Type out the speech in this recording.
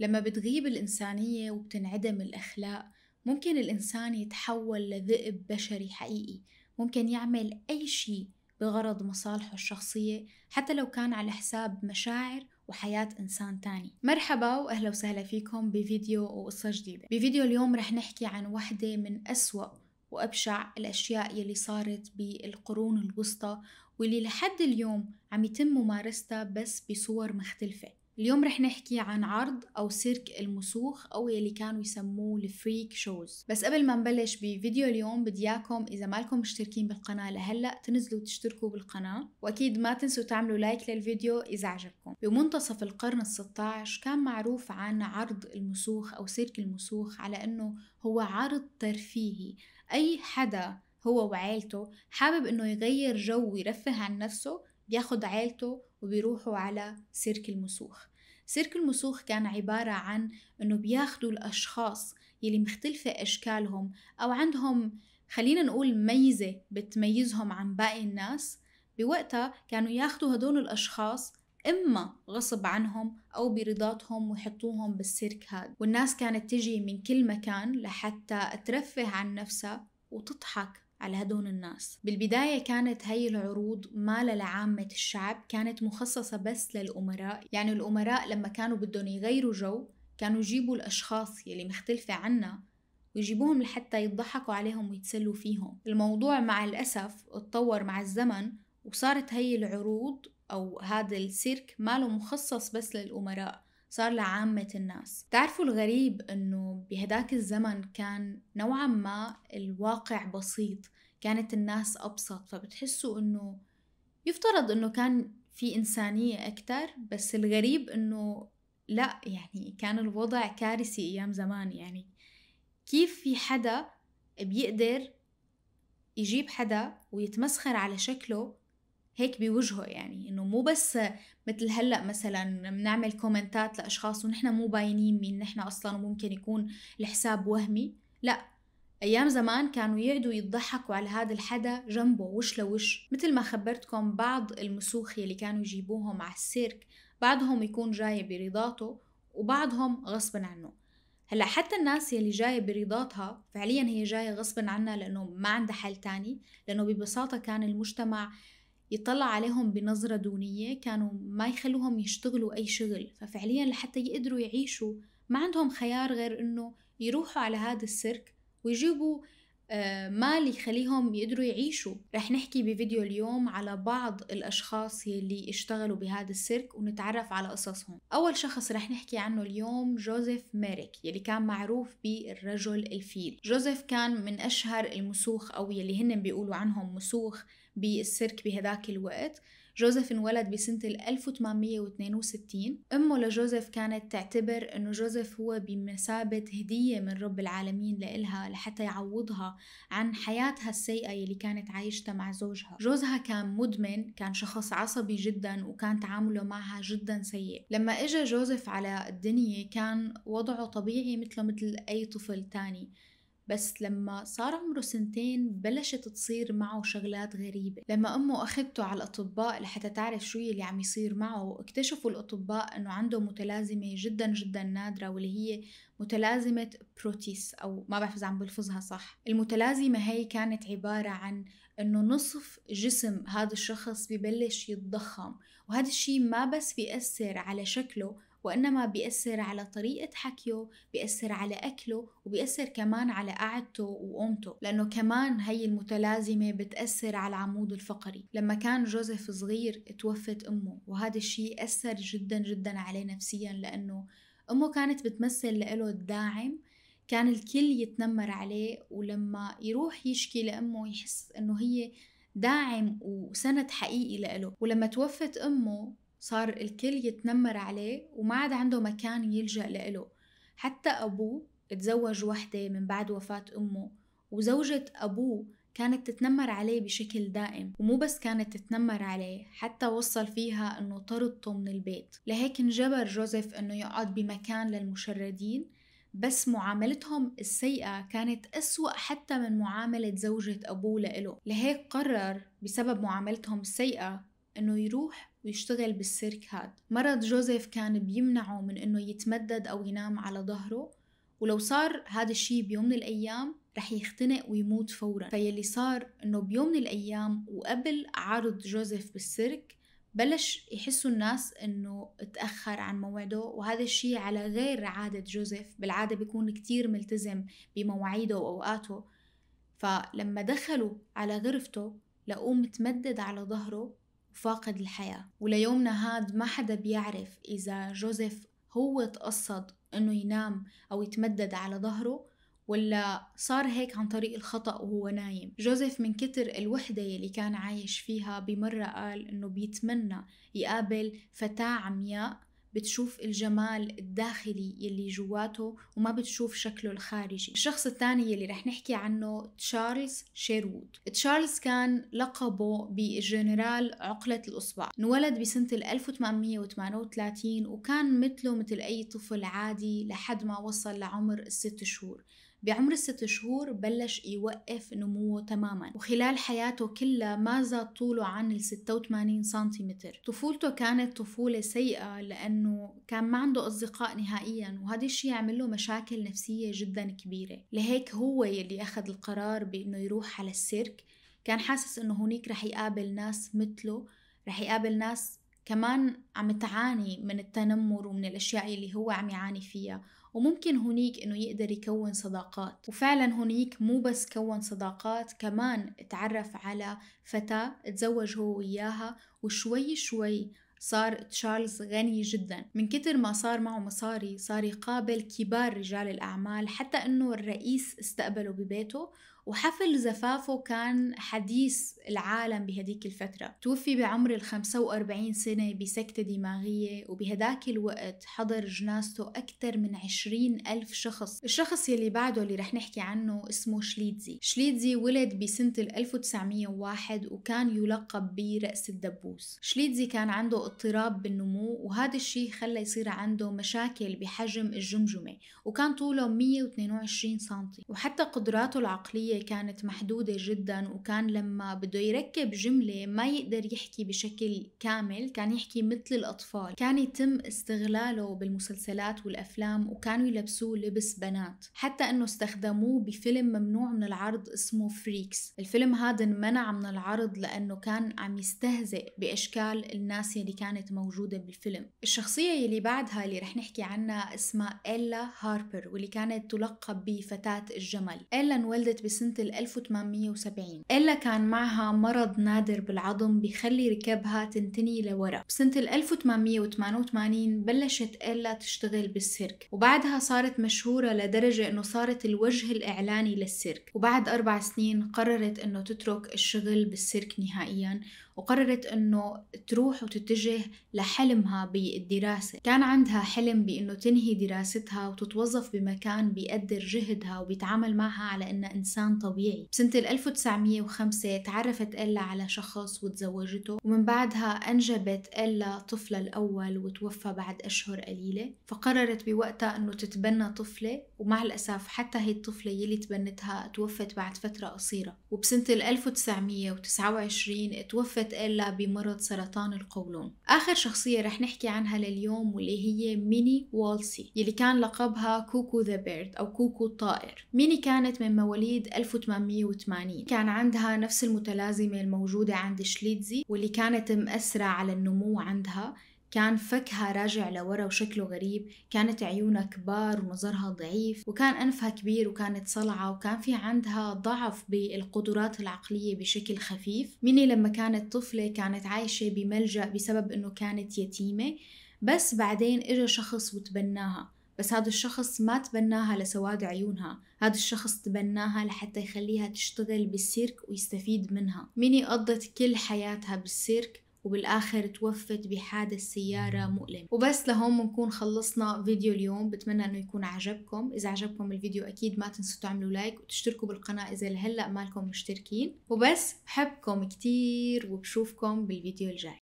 لما بتغيب الإنسانية وبتنعدم الأخلاق ممكن الإنسان يتحول لذئب بشري حقيقي ممكن يعمل أي شيء بغرض مصالحه الشخصية حتى لو كان على حساب مشاعر وحياة إنسان تاني مرحبا وأهلا وسهلا فيكم بفيديو وقصة جديدة بفيديو اليوم رح نحكي عن وحدة من أسوأ وأبشع الأشياء يلي صارت بالقرون الوسطى واللي لحد اليوم عم يتم ممارستها بس بصور مختلفة اليوم رح نحكي عن عرض أو سيرك المسوخ أو يلي كانوا يسموه الفريك شوز بس قبل ما نبلش بفيديو اليوم بدي إياكم إذا مالكم مشتركين بالقناة لهلأ تنزلوا تشتركوا بالقناة وأكيد ما تنسوا تعملوا لايك للفيديو إذا عجبكم بمنتصف القرن ال16 كان معروف عن عرض المسوخ أو سيرك المسوخ على أنه هو عرض ترفيهي أي حدا هو وعيلته حابب أنه يغير جو ويرفه عن نفسه بياخد عيلته وبيروحوا على سيرك المسوخ سيرك المسوخ كان عبارة عن أنه بياخدوا الأشخاص يلي مختلفة أشكالهم أو عندهم خلينا نقول ميزة بتميزهم عن باقي الناس بوقتها كانوا ياخدوا هدول الأشخاص إما غصب عنهم أو برضاتهم ويحطوهم بالسيرك هاد والناس كانت تجي من كل مكان لحتى ترفه عن نفسها وتضحك على هدول الناس بالبداية كانت هي العروض مالها لعامة الشعب كانت مخصصة بس للأمراء يعني الأمراء لما كانوا بدهم يغيروا جو كانوا يجيبوا الأشخاص يلي مختلفة عنا ويجيبوهم لحتى يضحكوا عليهم ويتسلوا فيهم الموضوع مع الأسف اتطور مع الزمن وصارت هي العروض أو هذا السيرك ماله مخصص بس للأمراء صار لعامة الناس تعرفوا الغريب أنه بهداك الزمن كان نوعا ما الواقع بسيط كانت الناس أبسط فبتحسوا أنه يفترض أنه كان في إنسانية أكتر بس الغريب أنه لا يعني كان الوضع كارثي أيام زمان يعني كيف في حدا بيقدر يجيب حدا ويتمسخر على شكله هيك بوجهه يعني انه مو بس مثل هلا مثلا بنعمل كومنتات لاشخاص ونحن مو باينين مين نحن اصلا وممكن يكون الحساب وهمي لا ايام زمان كانوا يقعدوا يضحكوا على هذا الحدا جنبه وش لوش مثل ما خبرتكم بعض المسوخ يلي كانوا يجيبوهم على السيرك بعضهم يكون جاي برضاته وبعضهم غصبا عنه هلا حتى الناس يلي جاية برضاتها فعليا هي جاية غصبا عنها لأنه ما عندها حل تاني لأنه ببساطة كان المجتمع يطلع عليهم بنظرة دونية كانوا ما يخلوهم يشتغلوا أي شغل ففعليا لحتى يقدروا يعيشوا ما عندهم خيار غير أنه يروحوا على هذا السيرك ويجيبوا آه، مال يخليهم يقدروا يعيشوا رح نحكي بفيديو اليوم على بعض الأشخاص يلي اشتغلوا بهذا السيرك ونتعرف على قصصهم أول شخص رح نحكي عنه اليوم جوزيف ميريك يلي كان معروف بالرجل الفيل جوزيف كان من أشهر المسوخ أو يلي هن بيقولوا عنهم مسوخ بالسيرك بهذاك الوقت جوزيف انولد بسنة 1862 أمه لجوزيف كانت تعتبر أنه جوزيف هو بمثابة هدية من رب العالمين لإلها لحتى يعوضها عن حياتها السيئة اللي كانت عايشتها مع زوجها جوزها كان مدمن كان شخص عصبي جدا وكان تعامله معها جدا سيء لما إجا جوزيف على الدنيا كان وضعه طبيعي مثله مثل أي طفل تاني بس لما صار عمره سنتين بلشت تصير معه شغلات غريبة لما أمه أخذته على الأطباء لحتى تعرف شو اللي عم يصير معه اكتشفوا الأطباء أنه عنده متلازمة جدا جدا نادرة واللي هي متلازمة بروتيس أو ما بعرف إذا عم بلفظها صح المتلازمة هي كانت عبارة عن أنه نصف جسم هذا الشخص ببلش يتضخم وهذا الشيء ما بس بيأثر على شكله وإنما بيأثر على طريقة حكيه بيأثر على أكله وبيأثر كمان على قعدته وقومته لأنه كمان هي المتلازمة بتأثر على العمود الفقري لما كان جوزيف صغير توفت أمه وهذا الشيء أثر جدا جدا عليه نفسيا لأنه أمه كانت بتمثل لإله الداعم كان الكل يتنمر عليه ولما يروح يشكي لأمه يحس أنه هي داعم وسند حقيقي لإله ولما توفت أمه صار الكل يتنمر عليه وما عاد عنده مكان يلجأ لإله حتى أبوه تزوج وحدة من بعد وفاة أمه وزوجة أبوه كانت تتنمر عليه بشكل دائم ومو بس كانت تتنمر عليه حتى وصل فيها أنه طردته من البيت لهيك انجبر جوزيف أنه يقعد بمكان للمشردين بس معاملتهم السيئة كانت أسوأ حتى من معاملة زوجة أبوه لإله لهيك قرر بسبب معاملتهم السيئة انه يروح ويشتغل بالسيرك هاد مرض جوزيف كان بيمنعه من انه يتمدد او ينام على ظهره ولو صار هذا الشيء بيوم من الايام رح يختنق ويموت فورا فيلي صار انه بيوم من الايام وقبل عرض جوزيف بالسيرك بلش يحسوا الناس انه تأخر عن موعده وهذا الشيء على غير عادة جوزيف بالعادة بيكون كتير ملتزم بمواعيده وأوقاته فلما دخلوا على غرفته لقوه متمدد على ظهره وفاقد الحياة وليومنا هاد ما حدا بيعرف إذا جوزيف هو تقصد إنه ينام أو يتمدد على ظهره ولا صار هيك عن طريق الخطأ وهو نايم جوزيف من كتر الوحدة يلي كان عايش فيها بمرة قال إنه بيتمنى يقابل فتاة عمياء بتشوف الجمال الداخلي يلي جواته وما بتشوف شكله الخارجي الشخص الثاني يلي رح نحكي عنه تشارلز شيرود تشارلز كان لقبه بالجنرال عقلة الأصبع انولد بسنة 1838 وكان مثله مثل أي طفل عادي لحد ما وصل لعمر الست شهور بعمر الست شهور بلش يوقف نموه تماما وخلال حياته كلها ما زاد طوله عن ال 86 سنتيمتر طفولته كانت طفولة سيئة لأنه كان ما عنده أصدقاء نهائيا وهذا الشيء عمل له مشاكل نفسية جدا كبيرة لهيك هو يلي أخذ القرار بأنه يروح على السيرك كان حاسس أنه هونيك رح يقابل ناس مثله رح يقابل ناس كمان عم تعاني من التنمر ومن الأشياء اللي هو عم يعاني فيها وممكن هنيك انه يقدر يكون صداقات وفعلا هنيك مو بس كون صداقات كمان تعرف على فتاة تزوج هو وياها وشوي شوي صار تشارلز غني جدا من كتر ما صار معه مصاري صار يقابل كبار رجال الأعمال حتى أنه الرئيس استقبله ببيته وحفل زفافه كان حديث العالم بهديك الفترة توفي بعمر ال 45 سنة بسكتة دماغية وبهداك الوقت حضر جنازته أكثر من 20 ألف شخص الشخص يلي بعده اللي رح نحكي عنه اسمه شليتزي شليتزي ولد بسنة ال 1901 وكان يلقب برأس الدبوس شليتزي كان عنده اضطراب بالنمو وهذا الشيء خلى يصير عنده مشاكل بحجم الجمجمة وكان طوله 122 سم وحتى قدراته العقلية العربية كانت محدودة جدا وكان لما بده يركب جملة ما يقدر يحكي بشكل كامل كان يحكي مثل الأطفال كان يتم استغلاله بالمسلسلات والأفلام وكانوا يلبسوه لبس بنات حتى أنه استخدموه بفيلم ممنوع من العرض اسمه فريكس الفيلم هذا انمنع من العرض لأنه كان عم يستهزئ بأشكال الناس اللي كانت موجودة بالفيلم الشخصية اللي بعدها اللي رح نحكي عنها اسمها إلا هاربر واللي كانت تلقب بفتاة الجمل إلا انولدت بس بسنة 1870 إلا كان معها مرض نادر بالعظم بيخلي ركبها تنتني لورا بسنة 1888 بلشت إلا تشتغل بالسيرك وبعدها صارت مشهورة لدرجة أنه صارت الوجه الإعلاني للسيرك وبعد أربع سنين قررت أنه تترك الشغل بالسيرك نهائيا وقررت أنه تروح وتتجه لحلمها بالدراسة كان عندها حلم بأنه تنهي دراستها وتتوظف بمكان بيقدر جهدها وبيتعامل معها على أنها إنسان طبيعي بسنة 1905 تعرفت إلا على شخص وتزوجته ومن بعدها أنجبت إلا طفلها الأول وتوفى بعد أشهر قليلة فقررت بوقتها أنه تتبنى طفلة ومع الأسف حتى هي الطفلة يلي تبنتها توفت بعد فترة قصيرة وبسنة 1929 توفت اتشهرت إلا بمرض سرطان القولون آخر شخصية رح نحكي عنها لليوم واللي هي ميني والسي يلي كان لقبها كوكو ذا بيرد أو كوكو الطائر ميني كانت من مواليد 1880 كان عندها نفس المتلازمة الموجودة عند شليتزي واللي كانت مأثرة على النمو عندها كان فكها راجع لورا وشكله غريب كانت عيونها كبار ونظرها ضعيف وكان أنفها كبير وكانت صلعة وكان في عندها ضعف بالقدرات العقلية بشكل خفيف ميني لما كانت طفلة كانت عايشة بملجأ بسبب أنه كانت يتيمة بس بعدين إجا شخص وتبناها بس هذا الشخص ما تبناها لسواد عيونها هذا الشخص تبناها لحتى يخليها تشتغل بالسيرك ويستفيد منها ميني قضت كل حياتها بالسيرك وبالآخر توفت بحادث سيارة مؤلم وبس لهون بنكون خلصنا فيديو اليوم بتمنى انه يكون عجبكم اذا عجبكم الفيديو اكيد ما تنسوا تعملوا لايك وتشتركوا بالقناة اذا لهلأ مالكم مشتركين وبس بحبكم كتير وبشوفكم بالفيديو الجاي